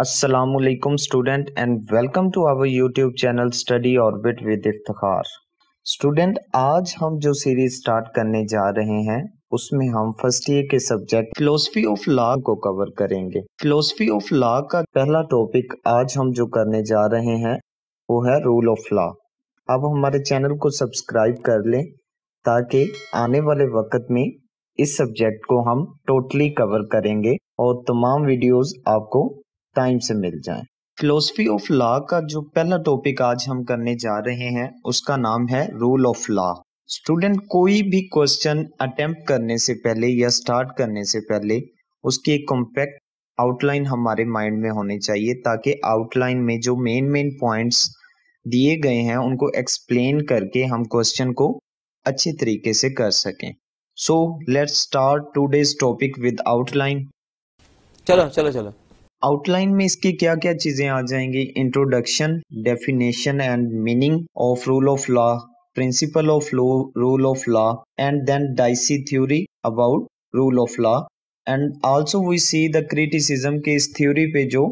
असलकुम student and welcome to our YouTube channel study orbit with Iftar student आज हम जो सीरीज स्टार्ट करने जा रहे हैं उसमें हम फर्स्ट ईयर के सब्जेक्ट फिलोसफी ऑफ लॉ को कवर करेंगे फिलोसफी ऑफ लॉ का पहला टॉपिक आज हम जो करने जा रहे हैं वो है रूल ऑफ लॉ अब हमारे चैनल को सब्सक्राइब कर लें ताकि आने वाले वक्त में इस सब्जेक्ट को हम टोटली कवर करेंगे और तमाम वीडियोस आपको टाइम से मिल जाए फिलोसफी ऑफ लॉ का जो पहला टॉपिक आज हम करने जा रहे हैं उसका नाम है रूल ऑफ लॉ स्टूडेंट कोई भी क्वेश्चन अटेम्प्ट करने से पहले या स्टार्ट करने से पहले उसकी एक कॉम्पैक्ट आउटलाइन हमारे माइंड में होनी चाहिए ताकि आउटलाइन में जो मेन मेन पॉइंट्स दिए गए हैं उनको एक्सप्लेन करके हम क्वेश्चन को अच्छे तरीके से कर सकें so let's start today's topic with outline चलो चलो चलो आउटलाइन में इसकी क्या क्या चीजें आ जाएंगी introduction definition and meaning of rule of law principle of rule of law and then Dicey theory about rule of law and also we see the criticism के इस थ्योरी पे जो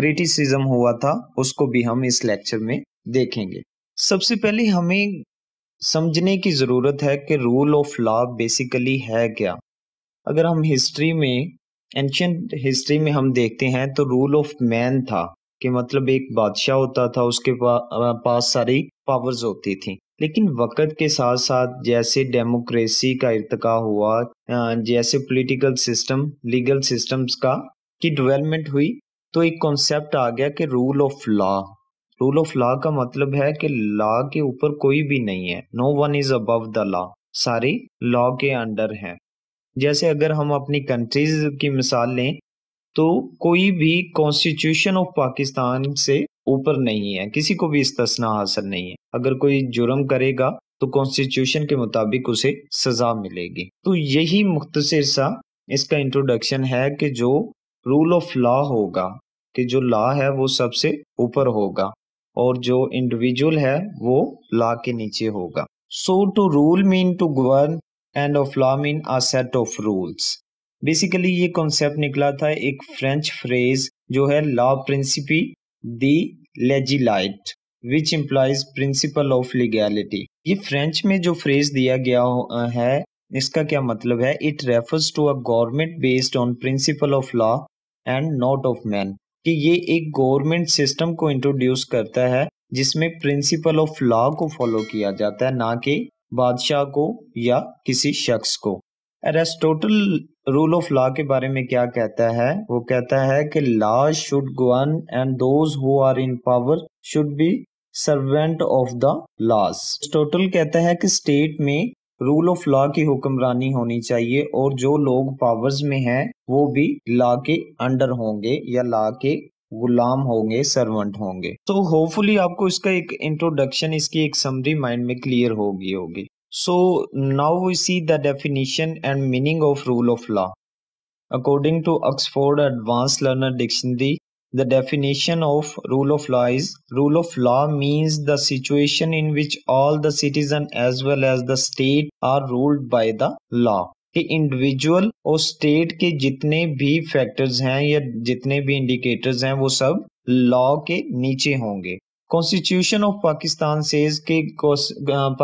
क्रिटिसिज्म हुआ था उसको भी हम इस लेक्चर में देखेंगे सबसे पहले हमें समझने की ज़रूरत है कि रूल ऑफ लॉ बेसिकली है क्या अगर हम हिस्ट्री में एंशियंट हिस्ट्री में हम देखते हैं तो रूल ऑफ मैन था कि मतलब एक बादशाह होता था उसके पा, पास सारी पावर्स होती थी लेकिन वक्त के साथ साथ जैसे डेमोक्रेसी का इरतका हुआ जैसे पॉलिटिकल सिस्टम लीगल सिस्टम्स का की डेवलपमेंट हुई तो एक कॉन्सेप्ट आ गया कि rule of law rule of law का मतलब है कि लॉ के ऊपर कोई भी नहीं है no one is above the law सारे लॉ के अंडर हैं जैसे अगर हम अपनी कंट्रीज की मिसाल लें तो कोई भी कॉन्स्टिट्यूशन ऑफ पाकिस्तान से ऊपर नहीं है किसी को भी इस्तना हासिल नहीं है अगर कोई जुर्म करेगा तो कॉन्स्टिट्यूशन के मुताबिक उसे सजा मिलेगी तो यही मुख्तसर सा इसका इंट्रोडक्शन है कि जो रूल ऑफ लॉ होगा कि जो लॉ है वो सबसे ऊपर होगा और जो इंडिविजुअल है वो लॉ के नीचे होगा so to rule mean to govern and of law mean a set of rules basically ये कॉन्सेप्ट निकला था एक फ्रेंच फ्रेज जो है लॉ प्रिंसिपी दी लेजिलाइट which implies principle of legality ये फ्रेंच में जो फ्रेज दिया गया है इसका क्या मतलब है it refers to a government based on principle of law and not of man कि ये एक गवर्नमेंट सिस्टम को इंट्रोड्यूस करता है जिसमें प्रिंसिपल ऑफ लॉ को फॉलो किया जाता है ना कि बादशाह को या किसी शख्स को एरेस्टोटल रूल ऑफ लॉ के बारे में क्या कहता है वो कहता है कि law should govern and those who are in power should be servant of the laws टोटल कहता है कि स्टेट में रूल ऑफ लॉ की हुक्मरानी होनी चाहिए और जो लोग पावर्स में हैं वो भी लॉ के अंडर होंगे या लॉ के गुलाम होंगे सर्वेंट होंगे तो होपफुली आपको इसका एक इंट्रोडक्शन इसकी एक समरी माइंड में क्लियर होगी होगी so now we see the definition and meaning of rule of law according to Oxford advance learner dictionary the definition of rule of law is rule of law means the situation in which all the citizen as well as the state are ruled by the law कि individual और state के जितने भी factors हैं या जितने भी indicators हैं वो सब लॉ के नीचे होंगे कॉन्स्टिट्यूशन ऑफ पाकिस्तान सेज के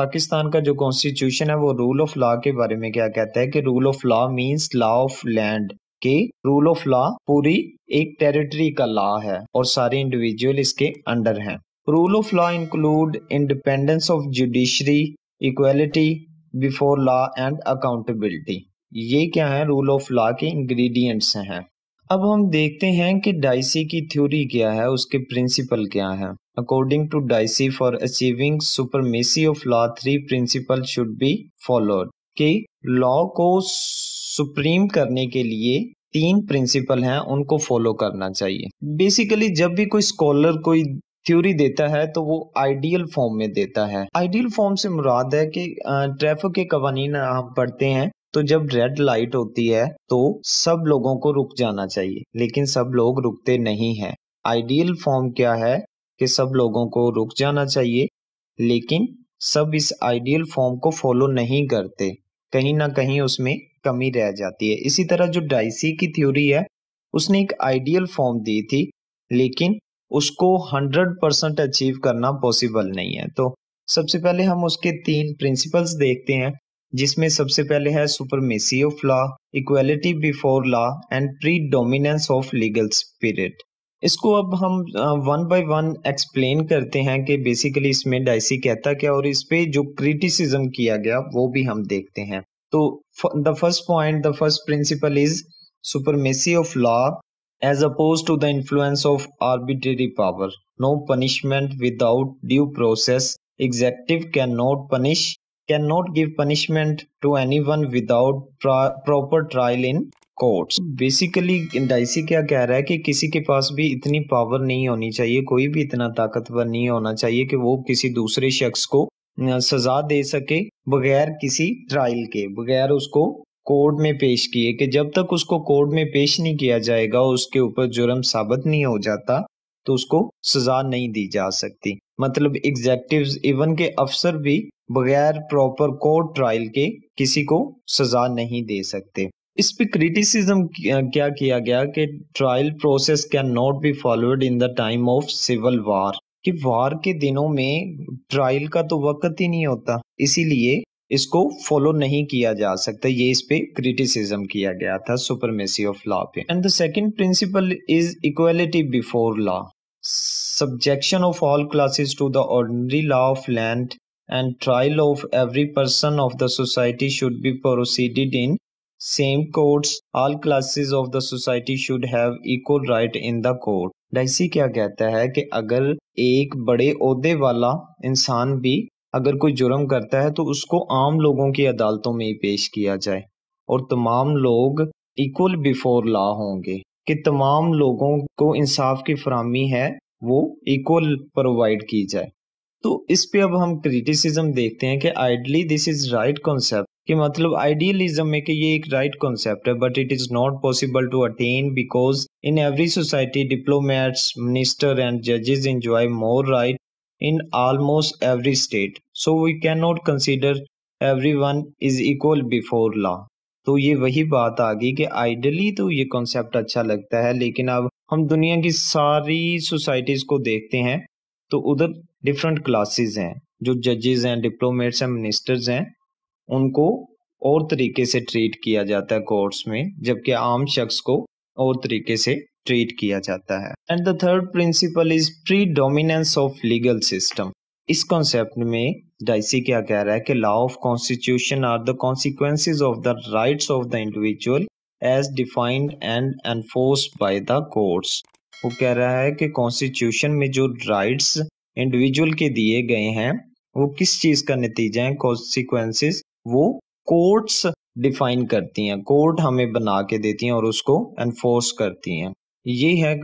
पाकिस्तान का जो कॉन्स्टिट्यूशन है वो रूल ऑफ लॉ के बारे में क्या कहता है कि rule of law means law of land के रूल ऑफ लॉ पूरी एक टेरिटरी का लॉ है और सारे इंडिविजुअल इसके अंडर हैं rule of law include independence of judiciary equality before law and accountability ये क्या है रूल ऑफ लॉ के इंग्रेडिएंट्स हैं अब हम देखते हैं कि डाइसी की थ्योरी क्या है उसके प्रिंसिपल क्या है according to Dicey for achieving supremacy of law three principle should be followed कि लॉ को सुप्रीम करने के लिए तीन प्रिंसिपल हैं उनको फॉलो करना चाहिए बेसिकली जब भी कोई स्कॉलर कोई थ्योरी देता है तो वो आइडियल फॉर्म में देता है आइडियल फॉर्म से मुराद है कि ट्रैफिक के कवानीन हम पढ़ते हैं तो जब रेड लाइट होती है तो सब लोगों को रुक जाना चाहिए लेकिन सब लोग रुकते नहीं हैं आइडियल फॉर्म क्या है कि सब लोगों को रुक जाना चाहिए लेकिन सब इस आइडियल फॉर्म को फॉलो नहीं करते कहीं ना कहीं उसमें कमी रह जाती है इसी तरह जो डाइसी की थ्योरी है उसने एक आइडियल फॉर्म दी थी लेकिन उसको हंड्रेड परसेंट अचीव करना पॉसिबल नहीं है तो सबसे पहले हम उसके तीन प्रिंसिपल्स देखते हैं जिसमें सबसे पहले है supremacy of law equality before law and predominance of legal spirit इसको अब हम वन बाय वन एक्सप्लेन करते हैं कि बेसिकली इसमें डाइसी कहता क्या और इस पे जो क्रिटिसिज्म किया गया वो भी हम देखते हैं तो the first point the first principle is supremacy of law as opposed to the influence of arbitrary power. No punishment without due process. Executive cannot punish, cannot give punishment to anyone without proper trial in courts basically Dicey kya keh raha hai ki kisi ke paas bhi itni power nahi honi chahiye koi bhi itna ताकतवर nahi hona chahiye ki wo kisi dusre shakhs ko सजा दे सके बगैर किसी trial के बगैर उसको court में पेश किए कि जब तक उसको कोर्ट में पेश नहीं किया जाएगा उसके ऊपर जुर्म साबित नहीं हो जाता तो उसको सजा नहीं दी जा सकती मतलब एग्जेक्टिव इवन के अफसर भी बगैर प्रॉपर कोर्ट ट्रायल के किसी को सजा नहीं दे सकते इस पे क्रिटिसिज्म क्या किया गया कि trial process can not be followed in the time of civil war कि वार के दिनों में ट्रायल का तो वक्त ही नहीं होता इसीलिए इसको फॉलो नहीं किया जा सकता ये इस पे क्रिटिसिज्म किया गया था सुपरमेसी ऑफ लॉ पे and the second principle is equality before law subjection of all classes to the ordinary law of land and trial of every person of the society should be proceeded in same courts all classes of the society should have equal right in the court Dicey क्या कहता है कि अगर एक बड़े अहदे वाला इंसान भी अगर कोई जुर्म करता है तो उसको आम लोगों की अदालतों में ही पेश किया जाए और तमाम लोग इक्वल बिफोर लॉ होंगे कि तमाम लोगों को इंसाफ की फरहमी है वो इक्वल प्रोवाइड की जाए तो इस पे अब हम क्रिटिसिज्म देखते हैं कि ideally this is right concept कि मतलब आइडियलिज्म में कि ये एक राइट कॉन्सेप्ट है but it is not possible to attain because in every society diplomats minister and जजेस enjoy more right in almost every state so we cannot consider everyone is equal before law तो ये वही बात आ गई कि ideally तो ये concept अच्छा लगता है लेकिन अब हम दुनिया की सारी सोसाइटीज़ को देखते हैं तो उधर डिफरेंट क्लासेस हैं जो जजेस हैं डिप्लोमेट्स हैं मिनिस्टर्स हैं उनको और तरीके से ट्रीट किया जाता है कोर्ट्स में जबकि आम शख्स को और तरीके से ट्रीट किया जाता है and the third principle is predominance of legal system इस कॉन्सेप्ट में डाइसी क्या कह रहा है कि law of constitution are the consequences of the rights of the individual as defined and enforce by the courts वो कह रहा है कि कॉन्स्टिट्यूशन में जो राइट्स इंडिविजुअल के दिए गए हैं वो किस चीज़ का नतीजा है कॉन्सिक्वेंसिस वो कोर्ट्स डिफाइन करती हैं कोर्ट हमें बना के देती हैं और उसको एनफोर्स करती हैं ये है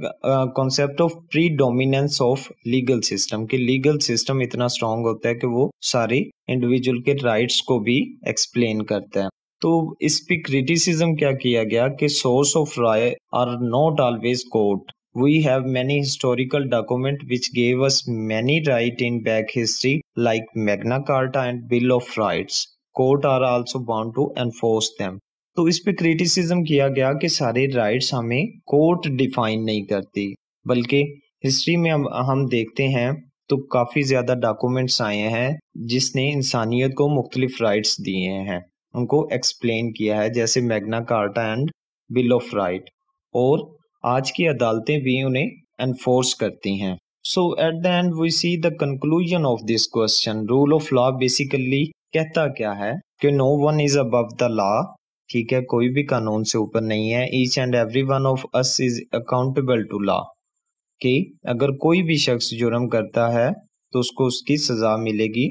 concept of predominance of legal system कि लीगल सिस्टम इतना स्ट्रांग होता है कि वो सारे इंडिविजुअल के राइट्स को भी एक्सप्लेन करता है तो इस पे क्रिटिसिज्म क्या किया गया कि source of right are not always court we have many historical document which gave us many right in back history like magna carta and bill of rights court are also bound to enforce them तो इस पे criticism किया गया कि सारे rights हमें court define नहीं करती बल्कि हिस्ट्री में हम, हम देखते हैं तो काफ़ी ज़्यादा डॉक्यूमेंट्स आए हैं जिसने इंसानियत को मुख्तलिफ राइट्स दिए हैं उनको एक्सप्लेन किया है जैसे Magna Carta and bill of right और आज की अदालतें भी उन्हें एनफोर्स करती हैं so at the end we see the conclusion of this question rule of law basically कहता क्या है कि no one is above the law ठीक है कोई भी कानून से ऊपर नहीं है each and every one of us is accountable to law कि अगर कोई भी शख्स जुर्म करता है तो उसको उसकी सजा मिलेगी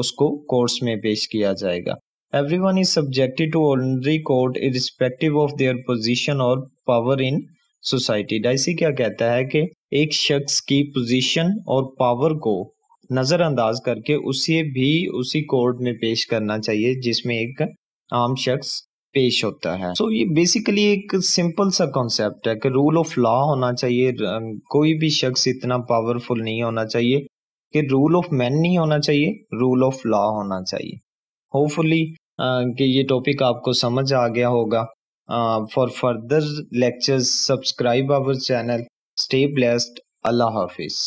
उसको कोर्ट्स में पेश किया जाएगा every one is subjected to ordinary court irrespective of their position और पावर इन सोसाइटी डाइसी क्या कहता है कि एक शख्स की पोजिशन और पावर को नज़रअंदाज करके उसे भी उसी कोर्ट में पेश करना चाहिए जिसमें एक आम शख्स पेश होता है सो so, ये बेसिकली एक सिंपल सा कॉन्सेप्ट है कि रूल ऑफ लॉ होना चाहिए कोई भी शख्स इतना पावरफुल नहीं होना चाहिए कि रूल ऑफ मैन नहीं होना चाहिए रूल ऑफ लॉ होना चाहिए होपफुली कि ये टॉपिक आपको समझ आ गया होगा for further lectures subscribe our channel stay blessed अल्लाह हाफिज़